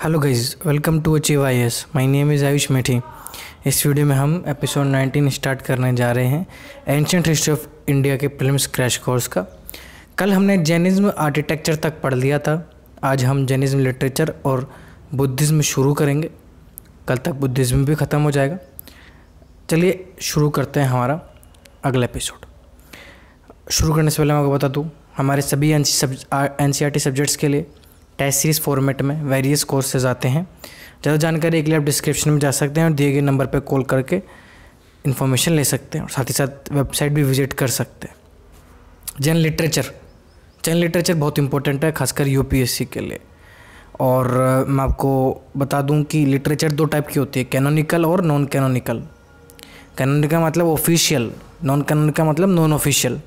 hello guys welcome to achieve I S my name is Ayush Methi इस वीडियो में हम एपिसोड 19 स्टार्ट करने जा रहे हैं एंशंट हिस्ट्री ऑफ इंडिया के फिल्म क्रैश कोर्स का कल हमने जैनिज़्म आर्किटेक्चर तक पढ़ लिया था आज हम जैनिज़्म लिटरेचर और बुद्धिज़्म शुरू करेंगे कल तक बुद्धिज़्म भी ख़त्म हो जाएगा चलिए शुरू करते हैं हमारा अगला एपिसोड शुरू करने से पहले मैं आपको बता दूँ हमारे सभी एन सी सब्ज एन सब्जेक्ट्स के लिए टेस्ट सीरीज फॉर्मेट में वेरियस कोर्सेज आते हैं ज़्यादा जानकारी के लिए आप डिस्क्रिप्शन में जा सकते हैं और दिए गए नंबर पर कॉल करके इन्फॉर्मेशन ले सकते हैं और साथ ही साथ वेबसाइट भी विजिट कर सकते हैं जैन लिटरेचर जैन लिटरेचर बहुत इंपॉर्टेंट है खासकर यूपीएससी के लिए और मैं आपको बता दूं कि लिटरेचर दो टाइप की होती है कैनोनिकल और नॉन कैनोनिकल कैनोनिकल मतलब ऑफिशियल नॉन कैनोनिकल मतलब non official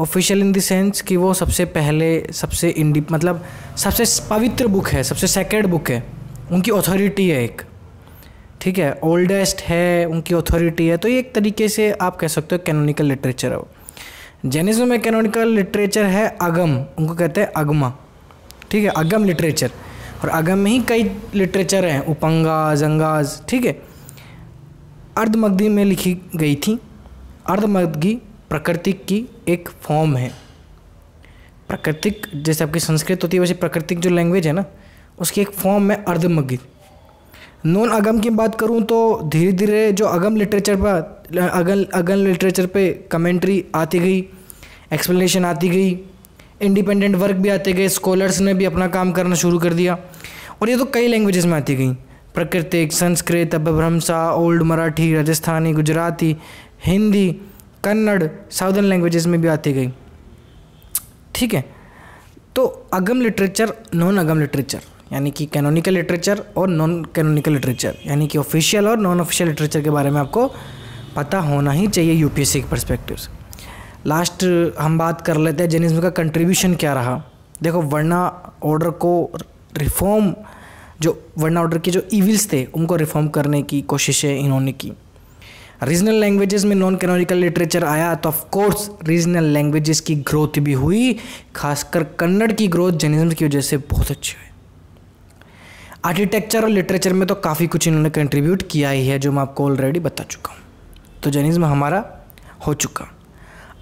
official in the sense कि वो सबसे पहले सबसे इंडिप मतलब सबसे पवित्र बुक है सबसे सेक्रेड बुक है उनकी अथॉरिटी है एक ठीक है ओल्डेस्ट है उनकी अथॉरिटी है तो ये एक तरीके से आप कह सकते हो कैनोनिकल लिटरेचर है जेनिज्म में कैनोनिकल लिटरेचर है अगम उनको कहते हैं अगमा ठीक है अगम लिटरेचर और अगम में ही कई लिटरेचर हैं उपंगा जंगाज ठीक है अर्धमग्धी में लिखी गई थी अर्धमग्धी प्रकृतिक की एक फॉर्म है प्रकृतिक जैसे आपकी संस्कृत होती है वैसे प्रकृतिक जो लैंग्वेज है ना उसकी एक फॉर्म है अर्धमगित नॉन अगम की बात करूँ तो धीरे धीरे जो अगम लिटरेचर पर अगल अगल लिटरेचर पे कमेंट्री आती गई एक्सप्लेनेशन आती गई इंडिपेंडेंट वर्क भी आते गए स्कॉलर्स ने भी अपना काम करना शुरू कर दिया और ये तो कई लैंग्वेजेस में आती गई प्रकृतिक Sanskrit Apabhramsa old Marathi Rajasthani Gujarati Hindi Kannada southern languages में भी आती गई ठीक है तो अगम लिटरेचर नॉन अगम लिटरेचर यानी कि कैनोनिकल लिटरेचर और नॉन कैनोनिकल लिटरेचर यानी कि ऑफिशियल और नॉन ऑफिशियल लिटरेचर के बारे में आपको पता होना ही चाहिए यूपीएससी के परस्पेक्टिव से लास्ट हम बात कर लेते हैं जेनिज्म का कंट्रीब्यूशन क्या रहा देखो वर्णा ऑर्डर को रिफॉर्म जो वर्णा ऑर्डर के जो इविल्स थे उनको रिफॉर्म करने की कोशिशें इन्होंने की रीजनल लैंग्वेजेस में नॉन कैनोनिकल लिटरेचर आया तो ऑफकोर्स रीजनल लैंग्वेजेस की ग्रोथ भी हुई खासकर कन्नड़ की ग्रोथ जर्निज्म की वजह से बहुत अच्छी हुई आर्किटेक्चर और लिटरेचर में तो काफ़ी कुछ इन्होंने कंट्रीब्यूट किया ही है जो मैं आपको ऑलरेडी बता चुका हूँ तो जर्निज्म हमारा हो चुका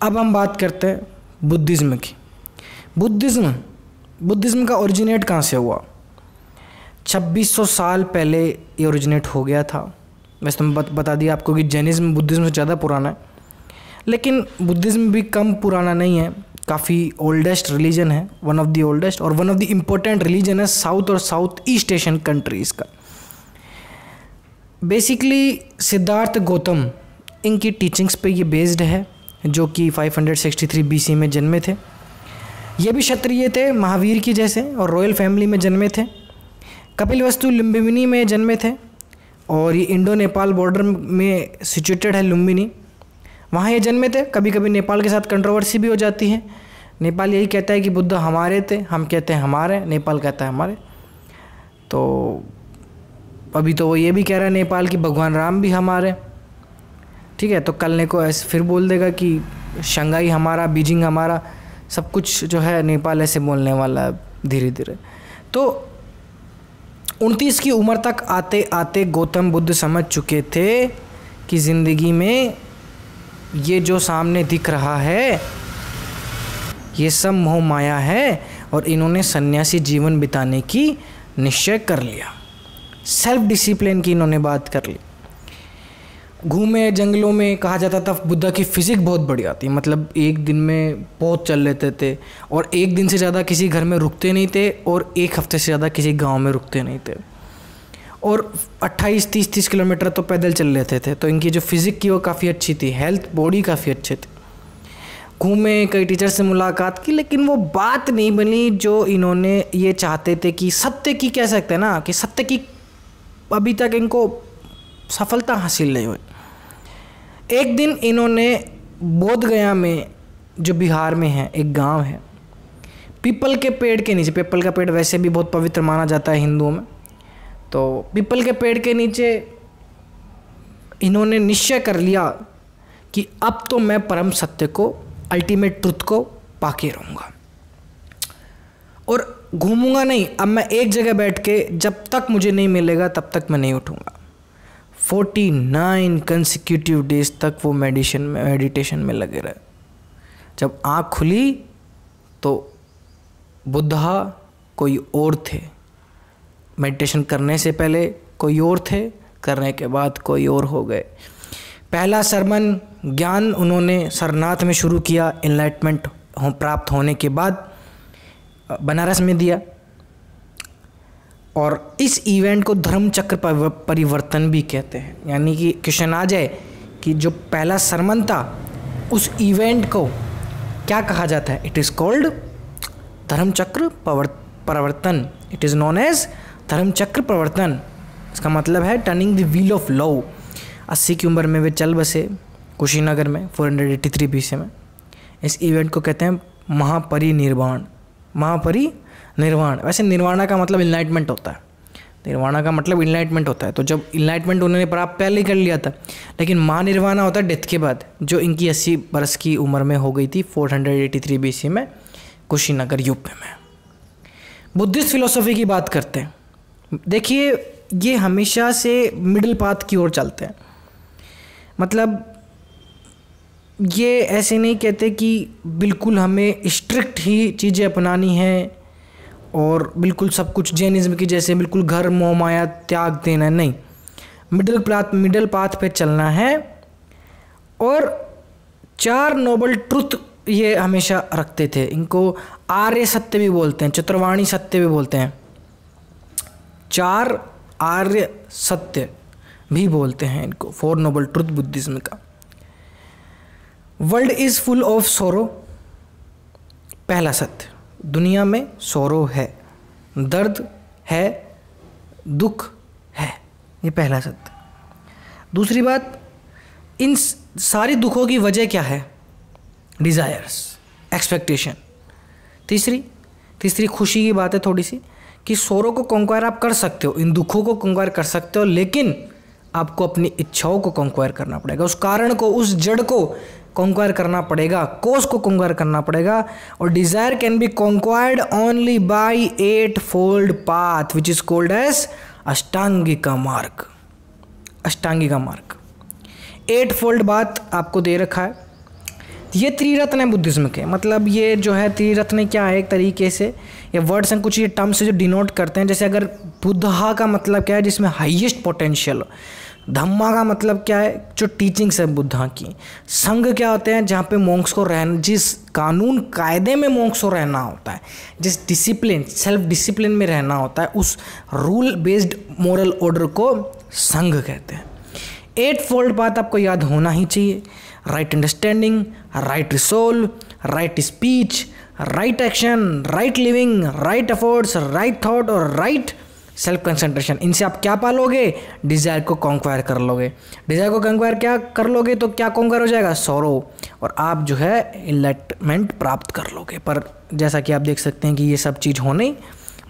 अब हम बात करते हैं बुद्धिज़्म की बुद्धिज़्म बुद्धिज़्म का ओरिजिनेट कहाँ से हुआ 2600 साल पहले ये ओरिजिनेट हो गया था वैसे तो मैं बत, बता दिया आपको कि जैनिज़्म बुद्धिज़्म से ज़्यादा पुराना है लेकिन बुद्धिज़्म भी कम पुराना नहीं है काफ़ी ओल्डेस्ट रिलीजन है वन ऑफ दी ओल्डेस्ट और one of the important religion है साउथ और साउथ ईस्ट एशियन कंट्रीज़ का बेसिकली सिद्धार्थ गौतम इनकी टीचिंग्स पे ये बेस्ड है जो कि 563 बीसी में जन्मे थे ये भी क्षत्रिय थे महावीर की जैसे और रॉयल फैमिली में जन्मे थे वस्तु लिम्बिनी में जन्मे थे और ये इंडो नेपाल बॉर्डर में सिचुएटेड है लुम्बिनी वहाँ ये जन्मे थे कभी कभी नेपाल के साथ कंट्रोवर्सी भी हो जाती है नेपाल यही कहता है कि बुद्ध हमारे थे हम कहते हैं हमारे नेपाल कहता है हमारे तो अभी तो वो ये भी कह रहा है नेपाल कि भगवान राम भी हमारे ठीक है तो कल ने को ऐसे फिर बोल देगा कि शंघाई हमारा बीजिंग हमारा सब कुछ जो है नेपाल ऐसे बोलने वाला है धीरे धीरे तो उनतीस की उम्र तक आते आते गौतम बुद्ध समझ चुके थे कि ज़िंदगी में ये जो सामने दिख रहा है ये सब मोह माया है और इन्होंने सन्यासी जीवन बिताने की निश्चय कर लिया सेल्फ डिसिप्लिन की इन्होंने बात कर ली घूमे जंगलों में कहा जाता था बुद्धा की फिज़िक बहुत बढ़िया थी मतलब एक दिन में बहुत चल लेते थे और एक दिन से ज़्यादा किसी घर में रुकते नहीं थे और एक हफ्ते से ज़्यादा किसी गांव में रुकते नहीं थे और 28 तीस तीस किलोमीटर तो पैदल चल लेते थे तो इनकी जो फिज़िक की वो काफ़ी अच्छी थी हेल्थ बॉडी काफ़ी अच्छे थे घूमे कई टीचर से मुलाकात की लेकिन वो बात नहीं बनी जो इन्होंने ये चाहते थे कि सत्य की कह सकते हैं ना कि सत्य की अभी तक इनको सफलता हासिल नहीं हुई एक दिन इन्होंने बोधगया में जो बिहार में है एक गांव है पीपल के पेड़ के नीचे पीपल का पेड़ वैसे भी बहुत पवित्र माना जाता है हिंदुओं में तो पीपल के पेड़ के नीचे इन्होंने निश्चय कर लिया कि अब तो मैं परम सत्य को अल्टीमेट ट्रुथ को पाके रहूँगा और घूमूंगा नहीं अब मैं एक जगह बैठ के जब तक मुझे नहीं मिलेगा तब तक मैं नहीं उठूँगा फोर्टी नाइन कंसिक्यूटिव डेज तक वो मेडिशन में मेडिटेशन में लगे रहे जब आँख खुली तो बुद्धा कोई और थे मेडिटेशन करने से पहले कोई और थे करने के बाद कोई और हो गए पहला सरमन ज्ञान उन्होंने सरनाथ में शुरू किया इन्लाइटमेंट हो प्राप्त होने के बाद बनारस में दिया और इस इवेंट को धर्म चक्र परिवर्तन भी कहते हैं यानी कि क्वेश्चन आ जाए कि जो पहला सरमन था उस इवेंट को क्या कहा जाता है it is called Dharmachakra Parivartan it is known as Dharmachakra Parivartan इसका मतलब है turning the wheel of law अस्सी की उम्र में वे चल बसे कुशीनगर में four hundred eighty three B में इस इवेंट को कहते हैं महापरिनिर्वाण महापरि निर्वाण वैसे निर्वाणा का मतलब इन्लाइटमेंट होता है निर्वाणा का मतलब इन्लाइटमेंट होता है तो जब इन्लाइटमेंट उन्होंने प्राप्त पहले ही कर लिया था लेकिन माँ निर्वाणा होता है डेथ के बाद जो इनकी अस्सी बरस की उम्र में हो गई थी 483 हंड्रेड सी में कुशीनगर यूपी में बुद्धिस्ट फिलोसॉफी की बात करते हैं देखिए ये हमेशा से मिडिल पाथ की ओर चलते हैं मतलब ये ऐसे नहीं कहते कि बिल्कुल हमें स्ट्रिक्ट ही चीज़ें अपनानी हैं और बिल्कुल सब कुछ जैनिज़्म की जैसे बिल्कुल घर मोमाया त्याग देना नहीं मिडल पाथ मिडल पाथ पे चलना है और चार नोबल ट्रुथ ये हमेशा रखते थे इनको आर्य सत्य भी बोलते हैं चतुर्वाणी सत्य भी बोलते हैं चार आर्य सत्य भी बोलते हैं इनको फोर नोबल ट्रुथ बुद्धिज़्म का world is full of sorrow पहला सत्य दुनिया में सौरव है दर्द है दुख है ये पहला सत्य दूसरी बात इन सारी दुखों की वजह क्या है डिज़ायर्स एक्सपेक्टेशन तीसरी तीसरी खुशी की बात है थोड़ी सी कि शोरों को कंक्वायर आप कर सकते हो इन दुखों को कंक्वायर कर सकते हो लेकिन आपको अपनी इच्छाओं को कंक्वायर करना पड़ेगा उस कारण को उस जड़ को कॉन्क्वायर करना पड़ेगा कोस को कॉन्क्वायर करना पड़ेगा और desire can be conquered only by eightfold path which is called as अष्टांगी का मार्ग अष्टांगी का मार्ग एट फोल्ड बात आपको दे रखा है ये त्रिरत्न है बुद्धिज्म के मतलब ये जो है त्रिरत्न क्या है एक तरीके से ये वर्ड्स हैं कुछ ये टर्म्स जो डिनोट करते हैं जैसे अगर बुद्धा का मतलब क्या है जिसमें हाईएस्ट पोटेंशियल धम्मा का मतलब क्या है जो टीचिंग्स है बुद्धा की संघ क्या होते हैं जहाँ पे मोंक्स को रहना जिस कानून कायदे में मोंक्स को रहना होता है जिस डिसिप्लिन सेल्फ डिसिप्लिन में रहना होता है उस रूल बेस्ड मॉरल ऑर्डर को संघ कहते हैं एट फोल्ड बात आपको याद होना ही चाहिए right understanding right resolve right speech right action right living right efforts right thought और राइट right सेल्फ कंसंट्रेशन इनसे आप क्या पालोगे डिज़ायर को कॉन्क्वायर कर लोगे डिज़ायर को कॉन्क्वायर क्या कर लोगे तो क्या कॉन्क्वायर हो जाएगा सोरो और आप जो है इलेटमेंट प्राप्त कर लोगे पर जैसा कि आप देख सकते हैं कि ये सब चीज़ होनी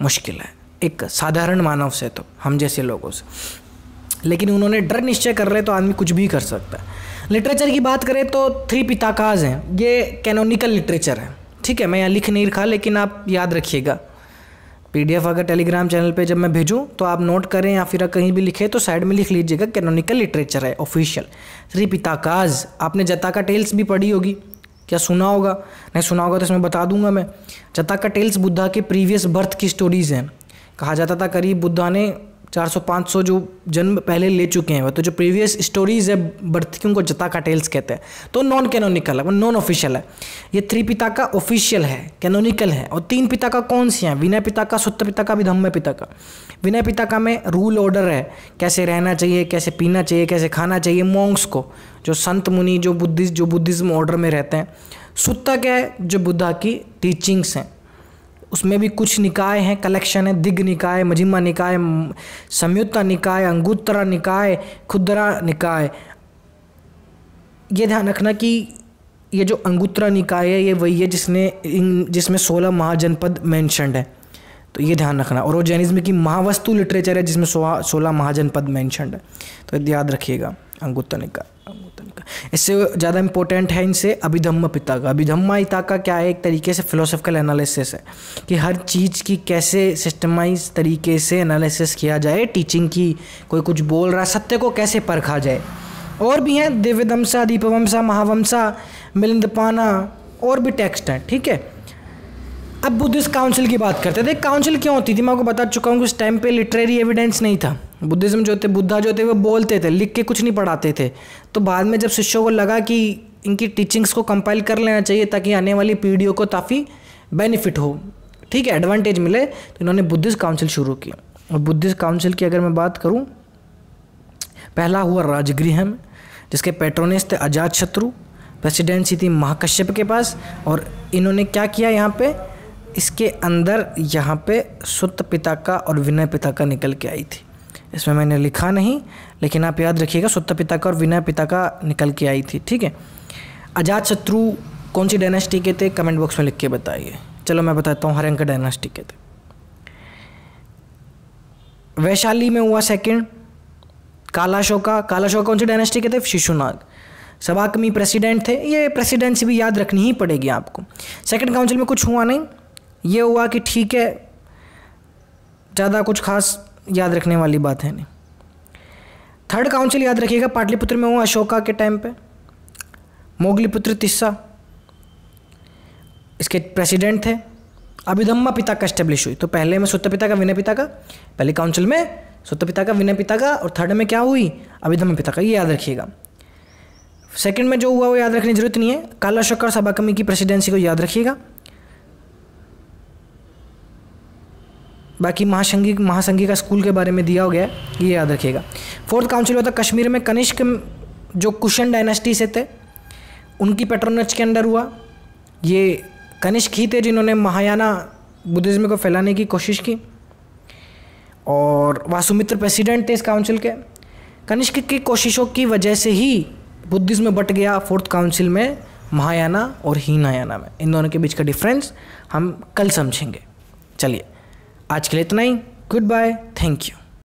मुश्किल है एक साधारण मानव से तो हम जैसे लोगों से लेकिन उन्होंने डर निश्चय कर रहे तो आदमी कुछ भी कर सकता है लिटरेचर की बात करें तो थ्री पिताकाज हैं ये कैनोनिकल लिटरेचर है ठीक है मैं यहाँ लिख नहीं रखा लेकिन आप याद रखिएगा पीडीएफ अगर टेलीग्राम चैनल पे जब मैं भेजूँ तो आप नोट करें या फिर कहीं भी लिखें तो साइड में लिख लीजिएगा कैनोनिकल लिटरेचर है ऑफिशियल श्री पिताकाज आपने जताका टेल्स भी पढ़ी होगी क्या सुना होगा नहीं सुना होगा तो इसमें बता दूंगा मैं जताका टेल्स बुद्धा के प्रीवियस बर्थ की स्टोरीज़ हैं कहा जाता था करीब बुद्धा ने 400-500 जो जन्म पहले ले चुके हैं तो जो प्रीवियस स्टोरीज है बर्थ की उनको जता का टेल्स कहते हैं तो नॉन कैनोनिकल है नॉन ऑफिशियल है ये थ्री पिता का ऑफिशियल है कैनोनिकल है और तीन पिता का कौन सी हैं विनय पिता का सूत्र पिता का भी धम्म पिता का विनय पिता का में रूल ऑर्डर है कैसे रहना चाहिए कैसे पीना चाहिए कैसे खाना चाहिए मोंग्स को जो संत मुनि जो बुद्धिस्ट जो बुद्धिज़्म ऑर्डर में रहते हैं सुत्ता क्या है जो बुद्धा की टीचिंग्स हैं उसमें भी कुछ निकाय हैं कलेक्शन है दिग निकाय मजिमा निकाय संयुक्त निकाय अंगुत्तरा निकाय खुदरा निकाय ये ध्यान रखना कि ये जो अंगुत्तरा निकाय है ये वही है जिसने इन जिसमें सोलह महाजनपद मैंशनड है तो ये ध्यान रखना और वो जैनिज्म की महावस्तु लिटरेचर है जिसमें सोलह महाजनपद मैंशनड है तो याद रखिएगा अंगुत्तरा निकाय इससे ज़्यादा इंपॉर्टेंट है इनसे अभिधम्म पिता का अभिधम्मा पिता का क्या है एक तरीके से फिलोसफिकल एनालिसिस है कि हर चीज़ की कैसे सिस्टमाइज तरीके से एनालिसिस किया जाए टीचिंग की कोई कुछ बोल रहा है सत्य को कैसे परखा जाए और भी हैं दिव्यधमसा दीपवंशा महावंशा मिलिंदपाना और भी टेक्स्ट हैं ठीक है अब बुद्धिस्ट काउंसिल की बात करते थे काउंसिल क्यों होती थी मैं आपको बता चुका हूँ कि उस टाइम पे लिटरेरी एविडेंस नहीं था बुद्धिज़्म जो थे बुद्धा जो थे वो बोलते थे लिख के कुछ नहीं पढ़ाते थे तो बाद में जब शिष्यों को लगा कि इनकी टीचिंग्स को कंपाइल कर लेना चाहिए ताकि आने वाली पीढ़ियों को काफ़ी बेनिफिट हो ठीक है एडवांटेज मिले तो इन्होंने बुद्धिस्ट काउंसिल शुरू की और बुद्धिस्ट काउंसिल की अगर मैं बात करूँ पहला हुआ राजगृह जिसके पेट्रोनिस थे अजात शत्रु प्रेसिडेंसी थी महाकश्यप के पास और इन्होंने क्या किया यहाँ पे इसके अंदर यहाँ पे सुत पिता का और विनय पिता का निकल के आई थी इसमें मैंने लिखा नहीं लेकिन आप याद रखिएगा सुत्ता पिता का और विनय पिता का निकल के आई थी ठीक है अजात शत्रु कौन सी डायनेस्टी के थे कमेंट बॉक्स में लिख के बताइए चलो मैं बताता हूँ हरियंका डायनेस्टी के थे वैशाली में हुआ सेकंड कालाशोका कालाशोका कौन सी डायनेस्टी के थे शिशुनाग सभाकमी प्रेसिडेंट थे ये प्रेसिडेंसी भी याद रखनी ही पड़ेगी आपको सेकंड काउंसिल में कुछ हुआ नहीं ये हुआ कि ठीक है ज़्यादा कुछ खास याद रखने वाली बात है नहीं थर्ड काउंसिल याद रखिएगा पाटलिपुत्र में हुआ अशोका के टाइम पे मोगलीपुत्र तिस्सा इसके प्रेसिडेंट थे अभिधम्मा पिता का स्टेब्लिश हुई तो पहले में सुत पिता का विनय पिता का पहले काउंसिल में सुत पिता का विनय पिता का और थर्ड में क्या हुई अभिधम्मा पिता का ये याद रखिएगा सेकंड में जो हुआ वो याद रखने की जरूरत नहीं है काला शक्कर सभा कमी की प्रेसिडेंसी को याद रखिएगा बाकी महासंघी महासंघी का स्कूल के बारे में दिया हो गया है ये याद रखिएगा फोर्थ काउंसिल होता था कश्मीर में कनिष्क जो कुशन डायनेस्टी से थे उनकी पेट्रोनच के अंडर हुआ ये कनिष्क ही थे जिन्होंने महायाना बुद्धिज़्म को फैलाने की कोशिश की और वासुमित्र प्रेसिडेंट थे इस काउंसिल के कनिष्क की कोशिशों की वजह से ही बुद्धिज़्म बट गया फोर्थ काउंसिल में महायाना और हीनायाना में इन दोनों के बीच का डिफरेंस हम कल समझेंगे चलिए आज के लिए इतना ही गुड बाय थैंक यू